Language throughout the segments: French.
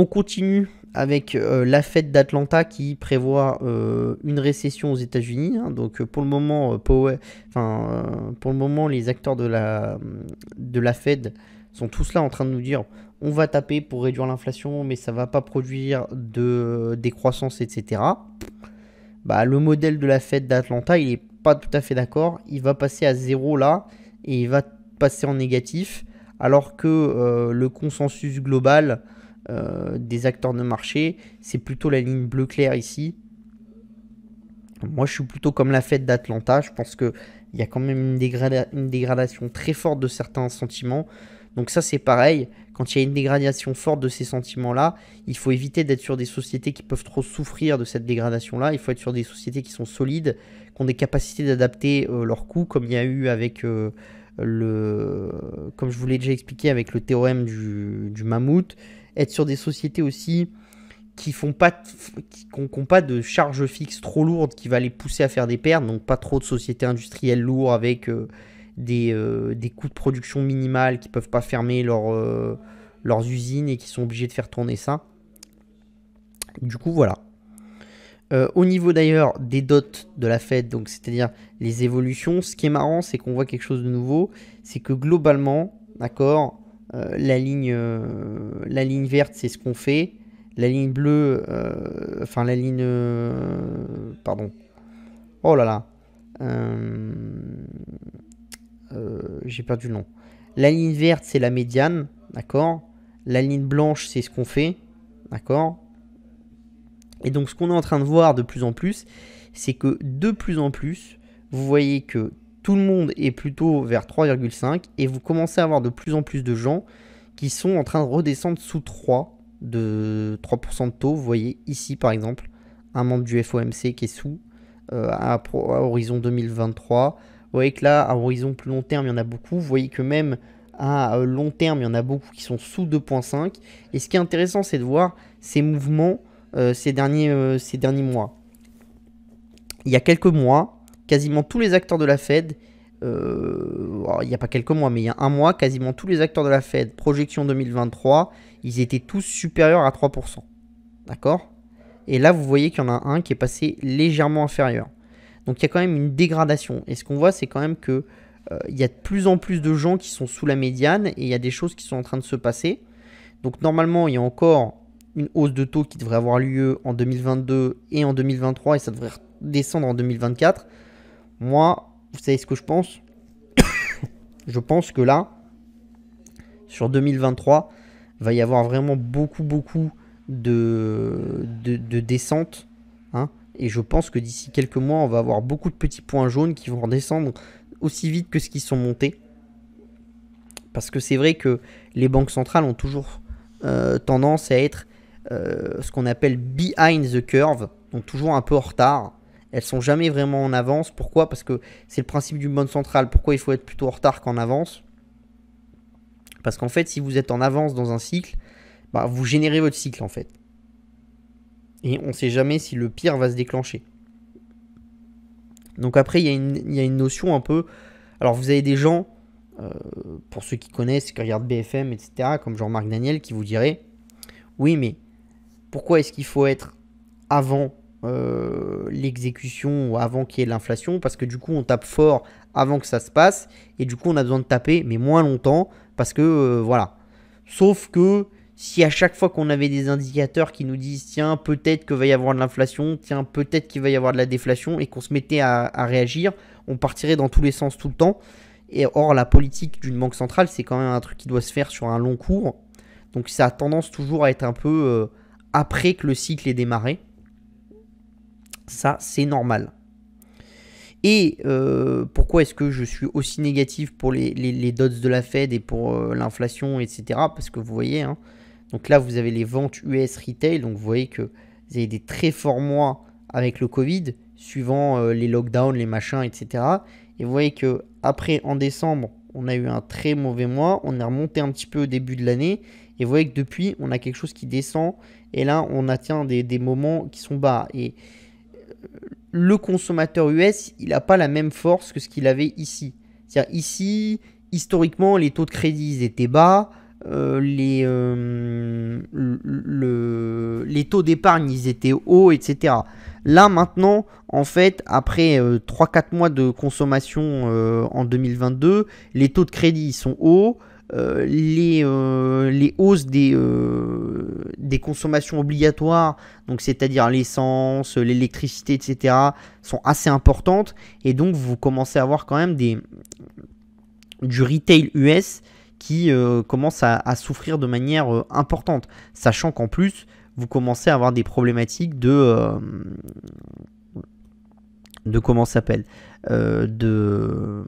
On continue avec euh, la fête d'Atlanta qui prévoit euh, une récession aux États-Unis. Hein. donc euh, pour le moment, pour le moment, les acteurs de la, de la Fed sont tous là en train de nous dire on va taper pour réduire l'inflation, mais ça va pas produire de décroissance, etc. Bah, le modèle de la Fed d'Atlanta, il n'est pas tout à fait d'accord. Il va passer à zéro là et il va passer en négatif, alors que le consensus global euh, des acteurs de marché. C'est plutôt la ligne bleu clair ici. Moi, je suis plutôt comme la fête d'Atlanta. Je pense qu'il y a quand même une, dégradation très forte de certains sentiments. Donc ça, c'est pareil. Quand il y a une dégradation forte de ces sentiments-là, il faut éviter d'être sur des sociétés qui peuvent trop souffrir de cette dégradation-là. Il faut être sur des sociétés qui sont solides, qui ont des capacités d'adapter euh, leurs coûts, comme il y a eu avec euh, le... Comme je vous l'ai déjà expliqué avec le théorème du mammouth être sur des sociétés aussi qui font pas qui, pas de charge fixe trop lourde qui va les pousser à faire des pertes donc pas trop de sociétés industrielles lourdes avec euh, des, euh, des, coûts de production minimales qui peuvent pas fermer leur, euh, leurs usines et qui sont obligés de faire tourner ça du coup voilà au niveau d'ailleurs des dots de la fête donc c'est à dire les évolutions ce qui est marrant c'est qu'on voit quelque chose de nouveau c'est que globalement d'accord euh, la, ligne, euh, la ligne verte, c'est ce qu'on fait. La ligne bleue, euh, enfin la ligne... pardon. Oh là là. J'ai perdu le nom. La ligne verte, c'est la médiane, d'accord La ligne blanche, c'est ce qu'on fait, d'accord Et donc, ce qu'on est en train de voir de plus en plus, c'est que de plus en plus, vous voyez que tout le monde est plutôt vers 3,5 et vous commencez à avoir de plus en plus de gens qui sont en train de redescendre sous 3 de 3% taux. Vous voyez ici par exemple un membre du FOMC qui est sous euh, à, horizon 2023. Vous voyez que là, à horizon plus long terme, il y en a beaucoup. Vous voyez que même à euh, long terme, il y en a beaucoup qui sont sous 2.5. Et ce qui est intéressant, c'est de voir ces mouvements euh, ces, derniers, ces derniers mois. Il y a quelques mois, quasiment tous les acteurs de la Fed, euh, il n'y a pas quelques mois, mais il y a un mois, quasiment tous les acteurs de la Fed, projection 2023, ils étaient tous supérieurs à 3%. D'accord Et là, vous voyez qu'il y en a un qui est passé légèrement inférieur. Donc il y a quand même une dégradation. Et ce qu'on voit, c'est quand même que euh, il y a de plus en plus de gens qui sont sous la médiane et il y a des choses qui sont en train de se passer. Donc normalement, il y a encore une hausse de taux qui devrait avoir lieu en 2022 et en 2023 et ça devrait descendre en 2024. Moi, vous savez ce que je pense Je pense que là, sur 2023, va y avoir vraiment beaucoup, beaucoup de, de, descente. Hein et je pense que d'ici quelques mois, on va avoir beaucoup de petits points jaunes qui vont redescendre aussi vite que ce qu'ils sont montés. Parce que c'est vrai que les banques centrales ont toujours euh, tendance à être euh, ce qu'on appelle behind the curve, donc toujours un peu en retard elles sont jamais vraiment en avance. Pourquoi Parce que c'est le principe du monde central. Pourquoi il faut être plutôt en retard qu'en avance Parce qu'en fait, si vous êtes en avance dans un cycle, bah, vous générez votre cycle en fait. Et on ne sait jamais si le pire va se déclencher. Donc après, il y, a une notion un peu... Alors vous avez des gens, euh, pour ceux qui connaissent, qui regardent BFM, etc., comme Jean-Marc Daniel, qui vous dirait, oui mais pourquoi est-ce qu'il faut être avant euh, l'exécution avant qu'il y ait l'inflation, parce que du coup on tape fort avant que ça se passe, et du coup on a besoin de taper, mais moins longtemps, parce que euh, voilà. Sauf que si à chaque fois qu'on avait des indicateurs qui nous disent tiens peut-être que va y avoir de l'inflation, tiens peut-être qu'il va y avoir de la déflation et qu'on se mettait à, réagir, on partirait dans tous les sens tout le temps. Et or la politique d'une banque centrale c'est quand même un truc qui doit se faire sur un long cours. Donc ça a tendance toujours à être un peu euh, après que le cycle est démarré. Ça, c'est normal. Et euh, pourquoi est-ce que je suis aussi négatif pour les, dots de la Fed et pour euh, l'inflation, etc. Parce que vous voyez, hein, donc là, vous avez les ventes US retail, donc vous voyez que vous avez des très forts mois avec le Covid, suivant euh, les lockdowns, les machins, etc. Et vous voyez que après, en décembre, on a eu un très mauvais mois, on est remonté un petit peu au début de l'année, et vous voyez que depuis, on a quelque chose qui descend, et là, on atteint des, des moments qui sont bas. Et le consommateur US, il n'a pas la même force que ce qu'il avait ici. C'est-à-dire ici, historiquement, les taux de crédit étaient bas, euh, euh, les, taux d'épargne étaient hauts, etc. Là maintenant, en fait, après 3-4 euh, mois de consommation en 2022, les taux de crédit sont hauts, euh, les, euh, les, hausses des, euh, des consommations obligatoires, donc c'est-à-dire l'essence, l'électricité, etc., sont assez importantes. Et donc vous commencez à avoir quand même des, du retail US qui commence à, à, souffrir de manière importante, sachant qu'en plus vous commencez à avoir des problématiques de de comment s'appelle de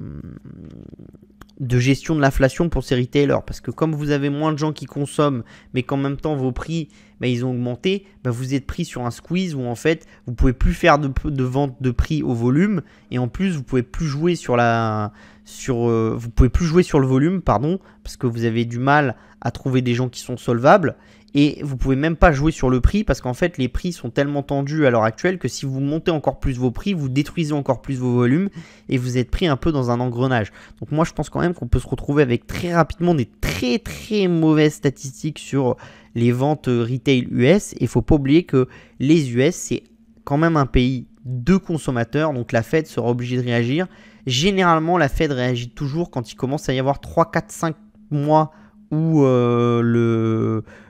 de gestion de l'inflation pour ces retailers. Parce que comme vous avez moins de gens qui consomment, mais qu'en même temps vos prix, bah, ils ont augmenté, bah, vous êtes pris sur un squeeze où en fait vous pouvez plus faire de, de vente de prix au volume et en plus vous pouvez plus jouer sur la sur euh, vous pouvez plus jouer sur le volume pardon parce que vous avez du mal à trouver des gens qui sont solvables et vous pouvez même pas jouer sur le prix parce qu'en fait les prix sont tellement tendus à l'heure actuelle que si vous montez encore plus vos prix, vous détruisez encore plus vos volumes et vous êtes pris un peu dans un engrenage. Donc moi je pense quand même qu'on peut se retrouver avec très rapidement des très très mauvaises statistiques sur les ventes euh, retail US et faut pas oublier que les US c'est quand même un pays de consommateurs donc la Fed sera obligée de réagir. Généralement la Fed réagit toujours quand il commence à y avoir 3 4 5 mois où euh,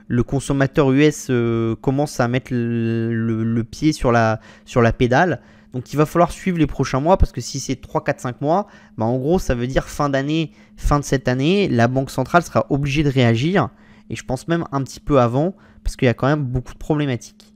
le, consommateur US euh, commence à mettre le, pied sur la, sur la pédale. Donc il va falloir suivre les prochains mois parce que si c'est 3, 4, 5 mois, bah en gros ça veut dire fin d'année, fin de cette année, la Banque centrale sera obligée de réagir et je pense même un petit peu avant parce qu'il y a quand même beaucoup de problématiques.